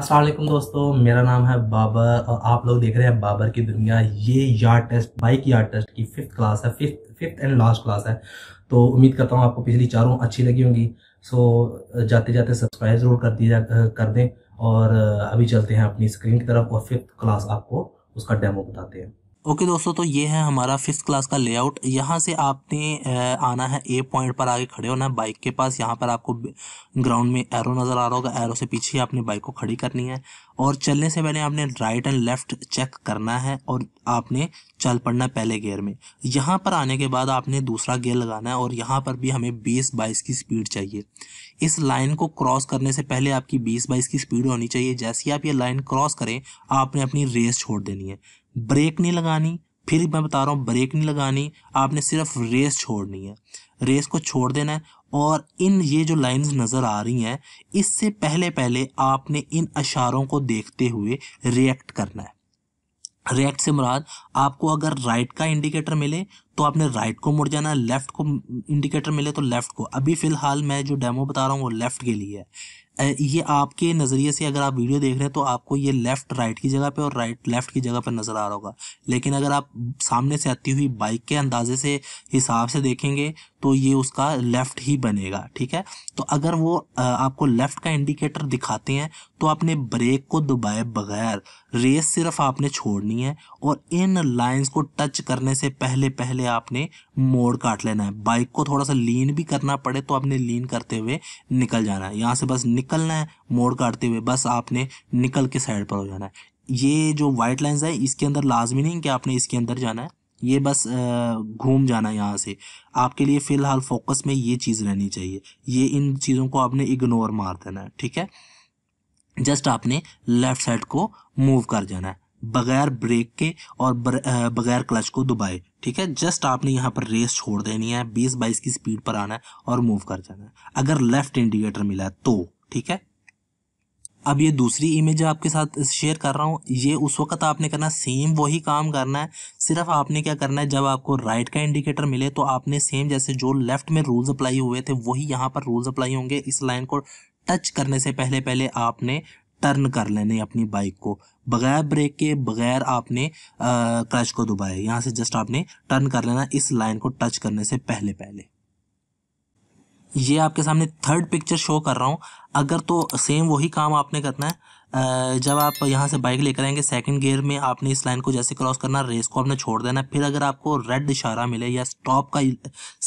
असलम दोस्तों मेरा नाम है बाबर और आप लोग देख रहे हैं बाबर की दुनिया ये यार टेस्ट बाइक यार टेस्ट की फिफ्थ क्लास है fifth fifth and last class है तो उम्मीद करता हूँ आपको पिछली चारों अच्छी लगी होंगी सो जाते जाते सब्सक्राइब ज़रूर कर दिया कर दें और अभी चलते हैं अपनी स्क्रीन की तरफ और फिफ्थ क्लास आपको उसका डेमो बताते हैं ओके okay, दोस्तों तो ये है हमारा फिफ्थ क्लास का लेआउट यहाँ से आपने आना है ए पॉइंट पर आगे खड़े होना है बाइक के पास यहाँ पर आपको ग्राउंड में एरो नज़र आ रहा होगा एरो से पीछे आपने बाइक को खड़ी करनी है और चलने से पहले आपने राइट एंड लेफ़्ट चेक करना है और आपने चल पड़ना है पहले गेयर में यहाँ पर आने के बाद आपने दूसरा गेयर लगाना है और यहाँ पर भी हमें बीस बाईस की स्पीड चाहिए इस लाइन को क्रॉस करने से पहले आपकी बीस बाईस की स्पीड होनी चाहिए जैसे ही आप ये लाइन क्रॉस करें आपने अपनी रेस छोड़ देनी है ब्रेक नहीं लगानी फिर मैं बता रहा हूँ ब्रेक नहीं लगानी आपने सिर्फ रेस छोड़नी है रेस को छोड़ देना है और इन ये जो लाइंस नज़र आ रही हैं इससे पहले पहले आपने इन अशारों को देखते हुए रिएक्ट करना है रिएक्ट से मुराद आपको अगर राइट का इंडिकेटर मिले तो आपने राइट को मुड़ जाना लेफ्ट को इंडिकेटर मिले तो लेफ्ट को अभी फ़िलहाल मैं जो डेमो बता रहा हूँ वो लेफ्ट के लिए है ये आपके नज़रिए से अगर आप वीडियो देख रहे हैं तो आपको ये लेफ़्ट राइट की जगह पे और राइट लेफ़्ट की जगह पर नज़र आ रहा होगा लेकिन अगर आप सामने से आती हुई बाइक के अंदाजे से हिसाब से देखेंगे तो ये उसका लेफ़्ट ही बनेगा ठीक है तो अगर वो आपको लेफ़्ट का इंडिकेटर दिखाते हैं तो आपने ब्रेक को दबाए बगैर रेस सिर्फ आपने छोड़नी है और इन लाइंस को टच करने से पहले पहले आपने मोड़ काट लेना है बाइक को थोड़ा सा लीन भी करना पड़े तो आपने लीन करते हुए निकल जाना है यहाँ से बस निकलना है मोड़ काटते हुए बस आपने निकल के साइड पर हो जाना है ये जो वाइट लाइन्स है इसके अंदर लाजमी नहीं कि आपने इसके अंदर जाना है ये बस घूम जाना है यहाँ से आपके लिए फ़िलहाल फोकस में ये चीज़ रहनी चाहिए ये इन चीज़ों को आपने इग्नोर मार देना है ठीक है जस्ट आपने लेफ्ट साइड को मूव कर जाना है बगैर ब्रेक के और बगैर क्लच को दबाए ठीक है जस्ट आपने यहाँ पर रेस छोड़ देनी है बीस बाईस की स्पीड पर आना है और मूव कर जाना है अगर लेफ्ट इंडिकेटर मिला है तो ठीक है अब ये दूसरी इमेज आपके साथ शेयर कर रहा हूँ ये उस वक्त आपने करना सेम वही काम करना है सिर्फ आपने क्या करना है जब आपको राइट का इंडिकेटर मिले तो आपने सेम जैसे जो लेफ्ट में रूल्स अप्लाई हुए थे वही यहाँ पर रूल्स अप्लाई होंगे इस लाइन को टच करने से पहले पहले आपने टर्न कर लेने अपनी बाइक को बगैर ब्रेक के बगैर आपने क्रच को दुबाया यहाँ से जस्ट आपने टर्न कर लेना इस लाइन को टच करने से पहले पहले ये आपके सामने थर्ड पिक्चर शो कर रहा हूँ अगर तो सेम वही काम आपने करना है जब आप यहाँ से बाइक लेकर आएंगे सेकंड गियर में आपने इस लाइन को जैसे क्रॉस करना रेस को आपने छोड़ देना फिर अगर आपको रेड इशारा मिले या स्टॉप का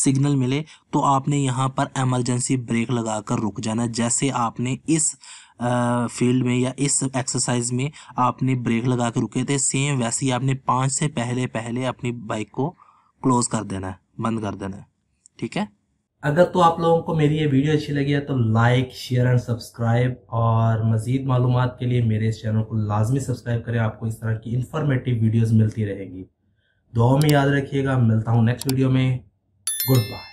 सिग्नल मिले तो आपने यहाँ पर एमरजेंसी ब्रेक लगाकर रुक जाना जैसे आपने इस फील्ड में या इस एक्सरसाइज में आपने ब्रेक लगा कर रुके थे सेम वैसे ही आपने पाँच से पहले पहले अपनी बाइक को क्लोज़ कर देना है बंद कर देना है ठीक है अगर तो आप लोगों को मेरी ये वीडियो अच्छी लगी है तो लाइक शेयर एंड सब्सक्राइब और मज़ीद मालूम के लिए मेरे इस चैनल को लाजमी सब्सक्राइब करें आपको इस तरह की इन्फॉर्मेटिव वीडियोज़ मिलती रहेगी दो में याद रखिएगा मिलता हूँ नेक्स्ट वीडियो में गुड बाय